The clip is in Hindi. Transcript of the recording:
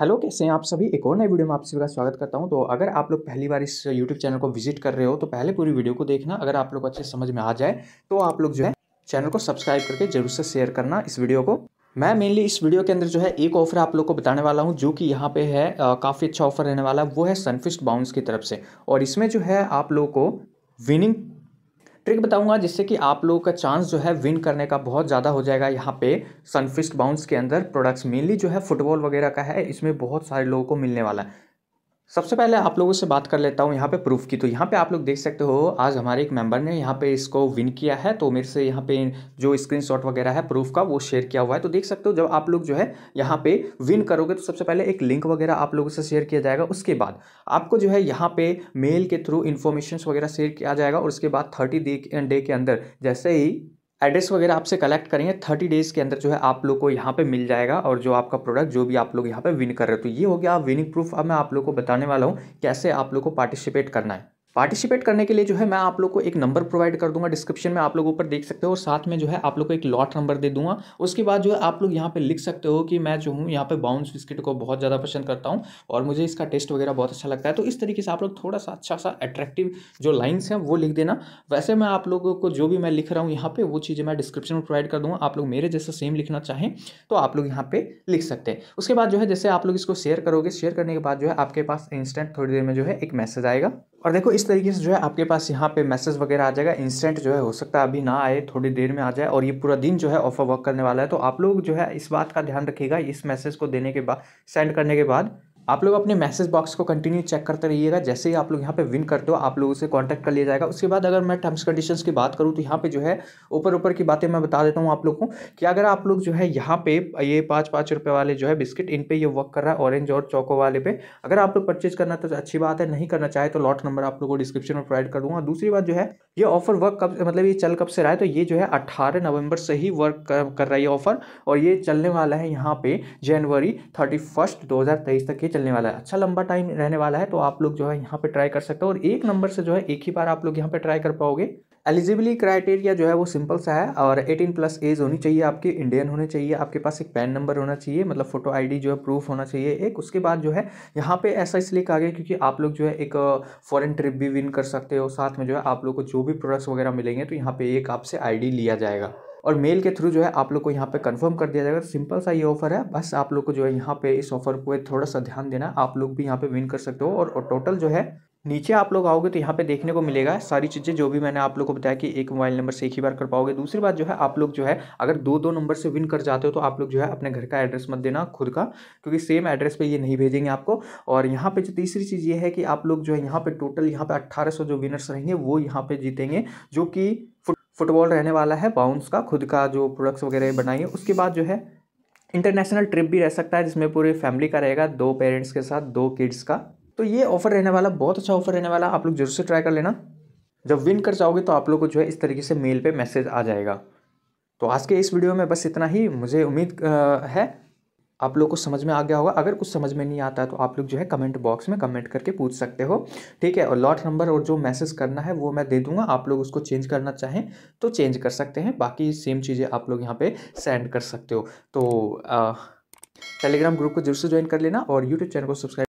हेलो कैसे हैं आप सभी एक और नए वीडियो में आप सभी का स्वागत करता हूं तो अगर आप लोग पहली बार इस यूट्यूब चैनल को विजिट कर रहे हो तो पहले पूरी वीडियो को देखना अगर आप लोग को अच्छे समझ में आ जाए तो आप लोग जो है चैनल को सब्सक्राइब करके जरूर से शेयर करना इस वीडियो को मैं मेनली इस वीडियो के अंदर जो है एक ऑफर आप लोग को बताने वाला हूँ जो कि यहाँ पे है काफ़ी अच्छा ऑफर रहने वाला है वो है सनफिस्ट बाउंस की तरफ से और इसमें जो है आप लोग को विनिंग ट्रिक बताऊंगा जिससे कि आप लोगों का चांस जो है विन करने का बहुत ज़्यादा हो जाएगा यहाँ पे सनफिस्ट बाउंस के अंदर प्रोडक्ट्स मेनली जो है फुटबॉल वगैरह का है इसमें बहुत सारे लोगों को मिलने वाला है सबसे पहले आप लोगों से बात कर लेता हूँ यहाँ पे प्रूफ की तो यहाँ पे आप लोग देख सकते हो आज हमारे एक मेंबर ने यहाँ पे इसको विन किया है तो मेरे से यहाँ पे जो स्क्रीनशॉट वगैरह है प्रूफ का वो शेयर किया हुआ है तो देख सकते हो जब आप लोग जो है यहाँ पे विन करोगे तो सबसे पहले एक लिंक वगैरह आप लोगों से शेयर किया जाएगा उसके बाद आपको जो है यहाँ पे मेल के थ्रू इन्फॉर्मेशन वगैरह शेयर किया जाएगा और उसके बाद थर्टी डे के अंदर जैसे ही एड्रेस वगैरह आपसे कलेक्ट करेंगे थर्टी डेज़ के अंदर जो है आप लोग को यहाँ पे मिल जाएगा और जो आपका प्रोडक्ट जो भी आप लोग यहाँ पे विन कर रहे हो तो ये हो गया आप विनिंग प्रूफ अब मैं आप लोग को बताने वाला हूँ कैसे आप लोग को पार्टिसिपेट करना है पार्टिसिपेट करने के लिए जो है मैं आप लोग को एक नंबर प्रोवाइड कर दूंगा डिस्क्रिप्शन में आप लोग ऊपर देख सकते हो और साथ में जो है आप लोग को एक लॉट नंबर दे दूंगा उसके बाद जो है आप लोग यहाँ पे लिख सकते हो कि मैं जो हूँ यहाँ पे बाउंस बिस्किट को बहुत ज़्यादा पसंद करता हूँ और मुझे इसका टेस्ट वगैरह बहुत अच्छा लगता है तो इस तरीके से आप लोग थोड़ा सा अच्छा सा अट्रैक्टिव जो लाइन्स हैं वो लिख देना वैसे मैं आप लोगों को जो भी मैं लिख रहा हूँ यहाँ पर वो चीज़ें मैं डिस्क्रिप्शन में प्रोवाइड कर दूँगा आप लोग मेरे जैसे सेम लिखना चाहें तो आप लोग यहाँ पर लिख सकते हैं उसके बाद जो है जैसे आप लोग इसको शेयर करोगे शेयर करने के बाद जो है आपके पास इंस्टेंट थोड़ी देर में जो है एक मैसेज आएगा और देखो इस तरीके से जो है आपके पास यहाँ पे मैसेज वगैरह आ जाएगा इंस्टेंट जो है हो सकता है अभी ना आए थोड़ी देर में आ जाए और ये पूरा दिन जो है ऑफर वर्क करने वाला है तो आप लोग जो है इस बात का ध्यान रखिएगा इस मैसेज को देने के बाद सेंड करने के बाद आप लोग अपने मैसेज बॉक्स को कंटिन्यू चेक करते रहिएगा जैसे ही आप लोग यहाँ पे विन करते हो आप लोगों से कांटेक्ट कर लिया जाएगा उसके बाद अगर मैं टर्म्स कंडीशंस की बात करूँ तो यहाँ पे जो है ऊपर ऊपर की बातें मैं बता देता हूँ आप लोग को कि अगर आप लोग जो है यहाँ पे ये पाँच पाँच रुपये वाले जो है बिस्किट इन पर ये वर्क कर रहा है ऑरेंज और चौको वाले पे अगर आप लोग परचेज करना तो अच्छी बात है नहीं करना चाहे तो लॉट नंबर आप लोग को डिस्क्रिप्शन में प्रोवाइड कर दूँगा दूसरी बात जो है ये ऑफर वर्क कब मतलब ये चल कब से रहा है तो ये जो है अट्ठारह नवंबर से ही वर्क कर रहा है ये ऑफर और ये चलने वाला है यहाँ पे जनवरी थर्टी फर्स्ट तक ये चलने वाला है अच्छा लंबा टाइम रहने वाला है तो आप लोग जो है यहाँ पे ट्राई कर सकते हो और एक नंबर से जो है एक ही बार आप लोग यहाँ पे ट्राई कर पाओगे एलिजिबिलिटी क्राइटेरिया जो है वो सिंपल सा है और 18 प्लस एज होनी चाहिए आपकी इंडियन होने चाहिए आपके पास एक पैन नंबर होना चाहिए मतलब फोटो आईडी जो है प्रूफ होना चाहिए एक उसके बाद जो है यहाँ पे ऐसा इसलिए कहा गया क्योंकि आप लोग जो है एक फॉरेन ट्रिप भी विन कर सकते हो साथ में जो है आप लोग को जो भी प्रोडक्ट्स वगैरह मिलेंगे तो यहाँ पे एक आपसे आई लिया जाएगा और मेल के थ्रू जो है आप लोग को यहाँ पे कंफर्म कर दिया जाएगा सिंपल तो सा ये ऑफर है बस आप लोग को जो है यहाँ पे इस ऑफर पे थोड़ा सा ध्यान देना आप लोग भी यहाँ पे विन कर सकते हो और, और टोटल जो है नीचे आप लोग आओगे तो यहाँ पे देखने को मिलेगा सारी चीज़ें जो भी मैंने आप लोग को बताया कि एक मोबाइल नंबर से एक ही बार कर पाओगे दूसरी बात जो है आप लोग जो है अगर दो दो नंबर से विन कर जाते हो तो आप लोग जो है अपने घर का एड्रेस मत देना खुद का क्योंकि सेम एड्रेस पे ये नहीं भेजेंगे आपको और यहाँ पर जो तीसरी चीज़ ये है कि आप लोग जो है यहाँ पर टोटल यहाँ पर अट्ठारह जो विनर्स रहेंगे वो यहाँ पर जीतेंगे जो कि फुटबॉल रहने वाला है बाउंस का खुद का जो प्रोडक्ट्स वगैरह बनाइए उसके बाद जो है इंटरनेशनल ट्रिप भी रह सकता है जिसमें पूरी फैमिली का रहेगा दो पेरेंट्स के साथ दो किड्स का तो ये ऑफर रहने वाला बहुत अच्छा ऑफर रहने वाला आप लोग जरूर से ट्राई कर लेना जब विन कर जाओगे तो आप लोग को जो है इस तरीके से मेल पर मैसेज आ जाएगा तो आज के इस वीडियो में बस इतना ही मुझे उम्मीद है आप लोग को समझ में आ गया होगा अगर कुछ समझ में नहीं आता है तो आप लोग जो है कमेंट बॉक्स में कमेंट करके पूछ सकते हो ठीक है और लॉट नंबर और जो मैसेज करना है वो मैं दे दूंगा आप लोग उसको चेंज करना चाहें तो चेंज कर सकते हैं बाकी सेम चीज़ें आप लोग यहाँ पे सेंड कर सकते हो तो टेलीग्राम ग्रुप को जरूर से ज्वाइन कर लेना और यूट्यूब चैनल को सब्सक्राइब